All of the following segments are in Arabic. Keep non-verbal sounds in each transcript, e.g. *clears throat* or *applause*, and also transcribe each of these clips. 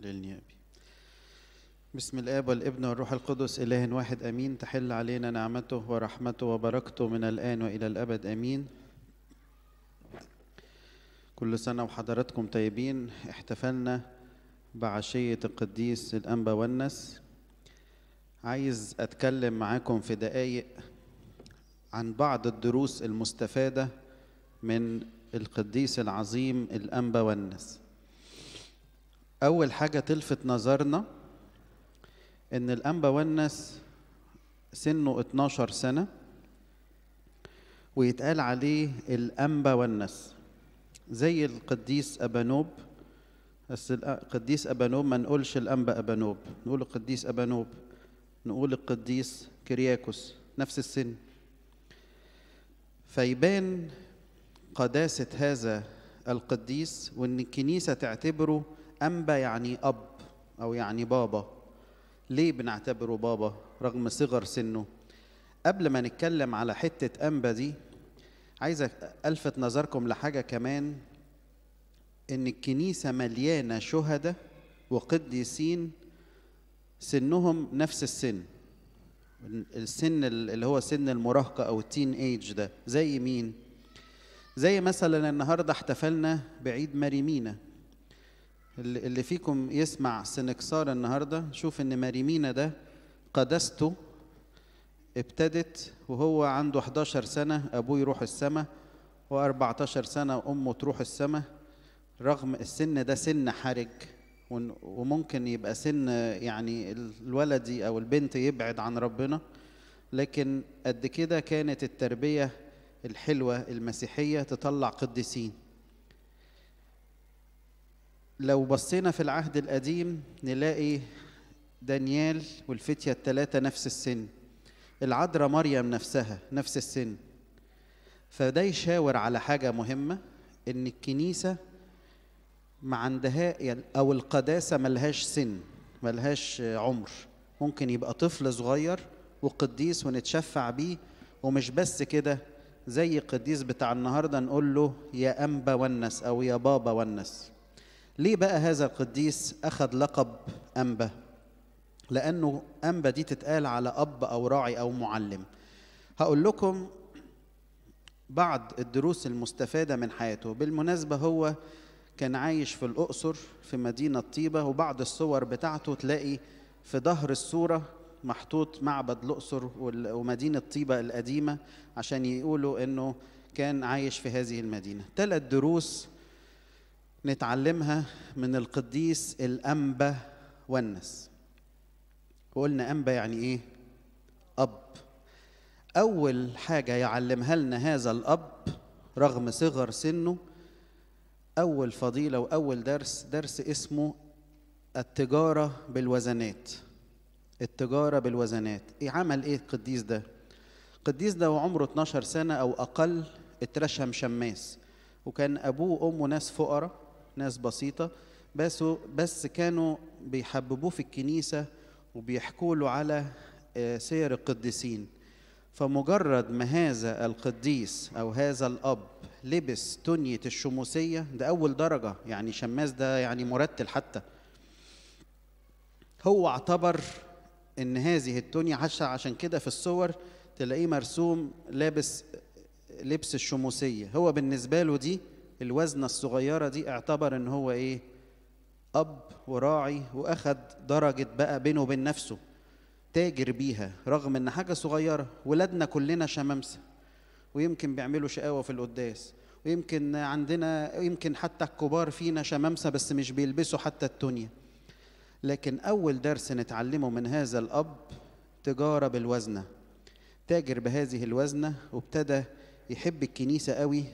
للنيابي بسم الاب والابن والروح القدس اله واحد امين تحل علينا نعمته ورحمته وبركته من الان والى الابد امين كل سنه وحضراتكم طيبين احتفلنا بعشيه القديس الانبا والنس عايز اتكلم معاكم في دقايق عن بعض الدروس المستفاده من القديس العظيم الانبا والنس أول حاجة تلفت نظرنا إن الأنبا ونس سنه 12 سنة ويتقال عليه الأنبا ونس زي القديس أبانوب بس القديس أبانوب ما نقولش الأنبا أبانوب نقول القديس أبانوب نقول القديس كرياكوس نفس السن فيبان قداسة هذا القديس وإن الكنيسة تعتبره أنبا يعني أب أو يعني بابا ليه بنعتبره بابا رغم صغر سنه قبل ما نتكلم على حتة أنبا دي عايز ألفت نظركم لحاجة كمان إن الكنيسة مليانة شهداء وقديسين سنهم نفس السن السن اللي هو سن المراهقة أو التين ايج ده زي مين؟ زي مثلا النهاردة احتفلنا بعيد مريمينا اللي فيكم يسمع سنكسار النهارده شوف ان مريمينا ده قدسته ابتدت وهو عنده 11 سنة أبوه يروح السماء و14 سنة أمه تروح السماء رغم السن ده سن حرج وممكن يبقى سن يعني الولد أو البنت يبعد عن ربنا لكن قد كده كانت التربية الحلوة المسيحية تطلع قديسين لو بصينا في العهد القديم نلاقي دانيال والفتية الثلاثة نفس السن العذراء مريم نفسها نفس السن فده يشاور على حاجة مهمة إن الكنيسة ما عندها يعني، أو القداسة ملهاش سن ملهاش عمر ممكن يبقى طفل صغير وقديس ونتشفع بيه ومش بس كده زي القديس بتاع النهارده نقول له يا أنبا ونس أو يا بابا ونس ليه بقى هذا القديس أخذ لقب أنبا؟ لأنه أنبا دي تتقال على أب أو راعي أو معلم هقول لكم بعض الدروس المستفادة من حياته بالمناسبة هو كان عايش في الأقصر في مدينة طيبة وبعض الصور بتاعته تلاقي في ظهر الصورة محطوط معبد الأقصر ومدينة طيبة القديمة عشان يقولوا إنه كان عايش في هذه المدينة ثلاث دروس نتعلمها من القديس الأنبا ونس وقلنا أنبا يعني إيه؟ أب أول حاجة يعلمها لنا هذا الأب رغم صغر سنه أول فضيلة وأول درس درس اسمه التجارة بالوزنات التجارة بالوزنات إيه عمل إيه القديس ده؟ القديس ده وعمره 12 سنة أو أقل اترشم شماس وكان أبوه وأمه ناس فقراء ناس بسيطة بس بس كانوا بيحببوه في الكنيسة وبيحكوا له على آه، سير القديسين فمجرد ما هذا القديس أو هذا الأب لبس تنية الشموسية ده أول درجة يعني شماس ده يعني مرتل حتى هو اعتبر ان هذه التونية عشان كده في الصور تلاقيه مرسوم لابس لبس الشموسيه هو بالنسبه له دي الوزنة الصغيرة دي اعتبر ان هو ايه اب وراعي واخد درجة بقى بينه وبين نفسه تاجر بيها رغم ان حاجة صغيرة ولادنا كلنا شمامسة ويمكن بيعملوا شقاوة في القداس ويمكن عندنا يمكن حتى الكبار فينا شمامسة بس مش بيلبسوا حتى التونية لكن أول درس نتعلمه من هذا الأب تجارة بالوزنة تاجر بهذه الوزنة وابتدى يحب الكنيسة قوي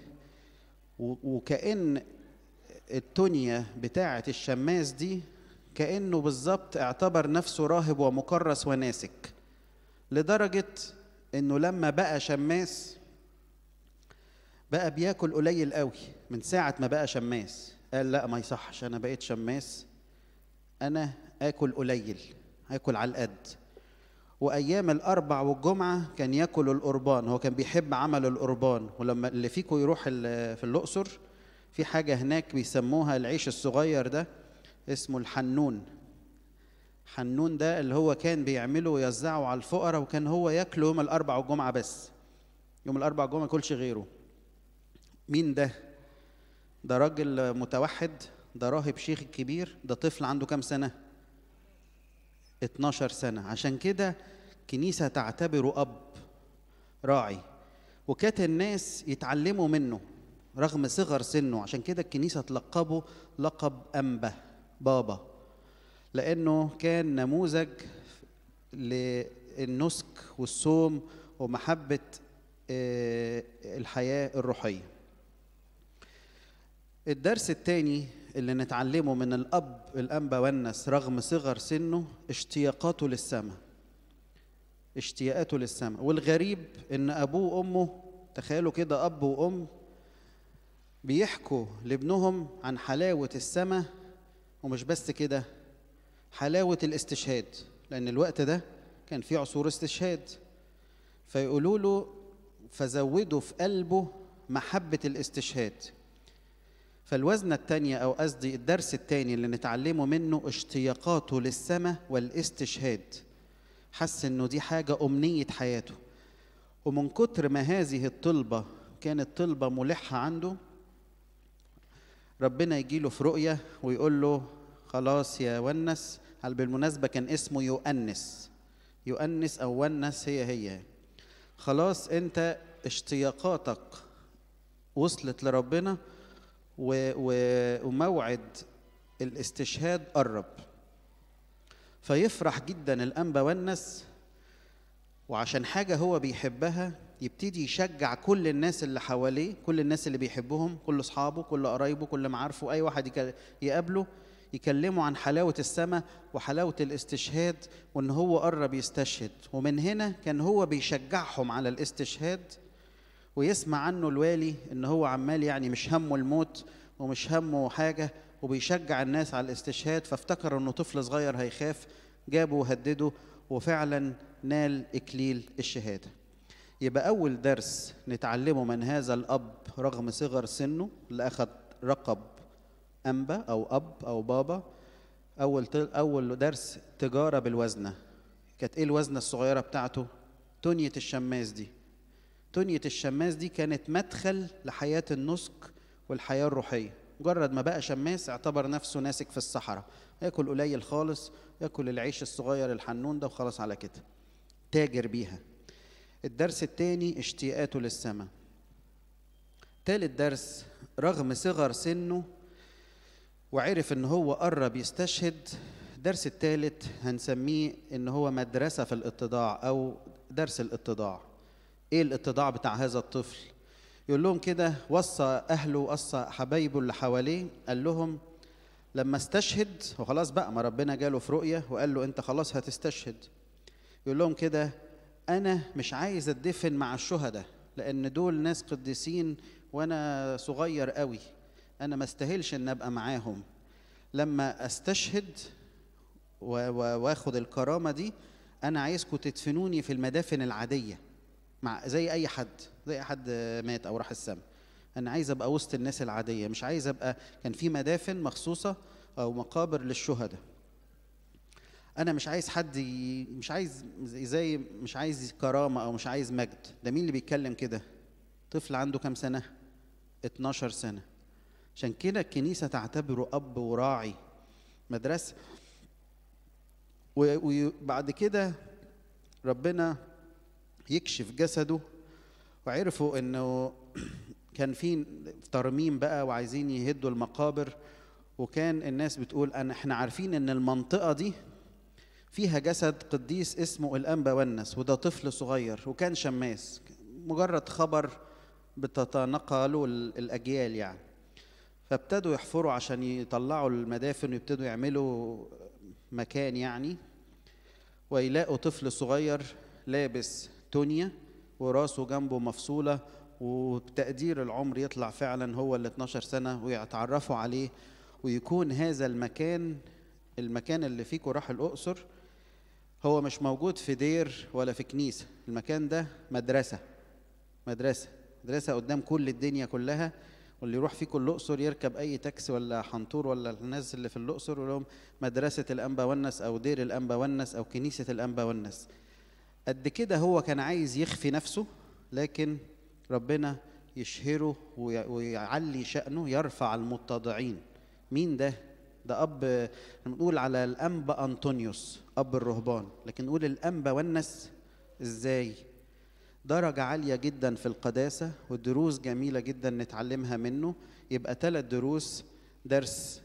وكأن التونية بتاعة الشماس دي كأنه بالظبط اعتبر نفسه راهب ومكرس وناسك لدرجة انه لما بقى شماس بقى بياكل قليل قوي من ساعة ما بقى شماس قال لا ما يصحش انا بقيت شماس انا اكل قليل هاكل على القد وايام الاربع والجمعه كان ياكل القربان هو كان بيحب عمل القربان ولما اللي فيكم يروح في الاقصر في حاجه هناك بيسموها العيش الصغير ده اسمه الحنون حنون ده اللي هو كان بيعمله ويوزعه على الفقراء وكان هو ياكله يوم الاربع والجمعه بس يوم الاربع والجمعه ما ياكلش غيره مين ده ده راجل متوحد ده راهب شيخ كبير ده طفل عنده كام سنه 12 سنة عشان كده كنيسة تعتبره أب راعي وكانت الناس يتعلموا منه رغم صغر سنه عشان كده الكنيسة تلقبه لقب أنبا بابا لأنه كان نموذج للنسك والصوم ومحبة آه، الحياة الروحية الدرس الثاني اللي نتعلمه من الأب الأنبا والنس رغم صغر سنه اشتياقاته للسماء اشتياقاته للسماء والغريب إن أبوه وأمه تخيلوا كده أب وأم بيحكوا لابنهم عن حلاوة السماء ومش بس كده حلاوة الاستشهاد لأن الوقت ده كان في عصور استشهاد فيقولوا له فزودوا في قلبه محبة الاستشهاد فالوزنة الثانية أو قصدي الدرس الثاني اللي نتعلمه منه اشتياقاته للسماء والاستشهاد حس إنه دي حاجة أمنية حياته ومن كتر ما هذه الطلبة كانت طلبة ملحة عنده ربنا يجي له في رؤية ويقول له خلاص يا ونس بالمناسبة كان اسمه يؤنس يؤنس أو ونس هي هي خلاص أنت اشتياقاتك وصلت لربنا وموعد الاستشهاد قرب فيفرح جدا الأنبا والناس وعشان حاجة هو بيحبها يبتدي يشجع كل الناس اللي حواليه كل الناس اللي بيحبهم كل أصحابه كل قرايبه كل معارفه أي واحد يقابله يكلموا عن حلاوة السماء وحلاوة الاستشهاد وإن هو قرب يستشهد ومن هنا كان هو بيشجعهم على الاستشهاد ويسمع عنه الوالي ان هو عمال يعني مش همه الموت ومش همه حاجه وبيشجع الناس على الاستشهاد فافتكر انه طفل صغير هيخاف جابه وهدده وفعلا نال اكليل الشهاده يبقى اول درس نتعلمه من هذا الاب رغم صغر سنه اللي اخذ رقب انبا او اب او بابا اول اول درس تجاره بالوزنه كانت ايه الوزنه الصغيره بتاعته تونيه الشماس دي دنية الشماس دي كانت مدخل لحياة النسك والحياة الروحية مجرد ما بقى شماس اعتبر نفسه ناسك في الصحراء ياكل قليل خالص ياكل العيش الصغير الحنون ده وخلاص على كده تاجر بيها الدرس الثاني اشتياقاته للسماء تالت درس رغم صغر سنه وعرف ان هو قرب يستشهد الدرس الثالث هنسميه ان هو مدرسه في الاتضاع او درس الاتضاع ايه الاتضاع بتاع هذا الطفل يقول لهم كده وصى اهله وصى حبايبه اللي حواليه قال لهم لما استشهد وخلاص بقى ما ربنا جاله في رؤيه وقال له انت خلاص هتستشهد يقول لهم كده انا مش عايز اتدفن مع الشهداء لان دول ناس قديسين وانا صغير قوي انا ما استاهلش ان ابقى معاهم لما استشهد واخد الكرامه دي انا عايزكم تدفنوني في المدافن العاديه مع زي اي حد زي اي حد مات او راح السما انا عايز ابقى وسط الناس العاديه مش عايز ابقى كان في مدافن مخصوصه او مقابر للشهداء انا مش عايز حد ي... مش عايز زي مش عايز كرامه او مش عايز مجد ده مين اللي بيتكلم كده طفل عنده كام سنه 12 سنه عشان كده الكنيسه تعتبره اب وراعي مدرسه وبعد كده ربنا يكشف جسده وعرفوا انه *clears throat* كان في ترميم بقى وعايزين يهدوا المقابر وكان الناس بتقول أن احنا عارفين ان المنطقه دي فيها جسد قديس اسمه الانبا ونس وده طفل صغير وكان شماس مجرد خبر بتتناقله الاجيال يعني فابتدوا يحفروا عشان يطلعوا المدافن ويبتدوا يعملوا مكان يعني ويلاقوا طفل صغير لابس تونيا وراسه جنبه مفصولة وبتقدير العمر يطلع فعلا هو ال 12 سنة ويتعرفوا عليه ويكون هذا المكان المكان اللي فيكوا راح الأقصر هو مش موجود في دير ولا في كنيسة المكان ده مدرسة مدرسة مدرسة قدام كل الدنيا كلها واللي يروح فيكوا الأقصر يركب أي تاكسي ولا حنطور ولا الناس اللي في الأقصر ولهم مدرسة الأنبا ونس أو دير الأنبا ونس أو كنيسة الأنبا ونس قد كده هو كان عايز يخفي نفسه لكن ربنا يشهره ويعلي شأنه يرفع المتضعين مين ده؟ ده أب بنقول على الأنبا أنطونيوس أب الرهبان لكن نقول الأنبا والنس إزاي؟ درجة عالية جدا في القداسة ودروس جميلة جدا نتعلمها منه يبقى ثلاث دروس درس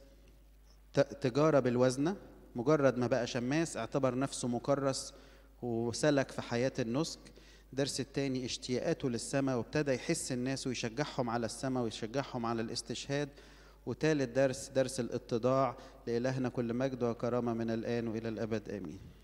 تجارة بالوزنة مجرد ما بقى شماس اعتبر نفسه مكرس وسلك في حياة النسك درس التاني اشتياقاته للسماء وابتدى يحس الناس ويشجعهم على السماء ويشجعهم على الاستشهاد وتالت درس درس الاتضاع لإلهنا كل مجد وكرامة من الآن وإلى الأبد آمين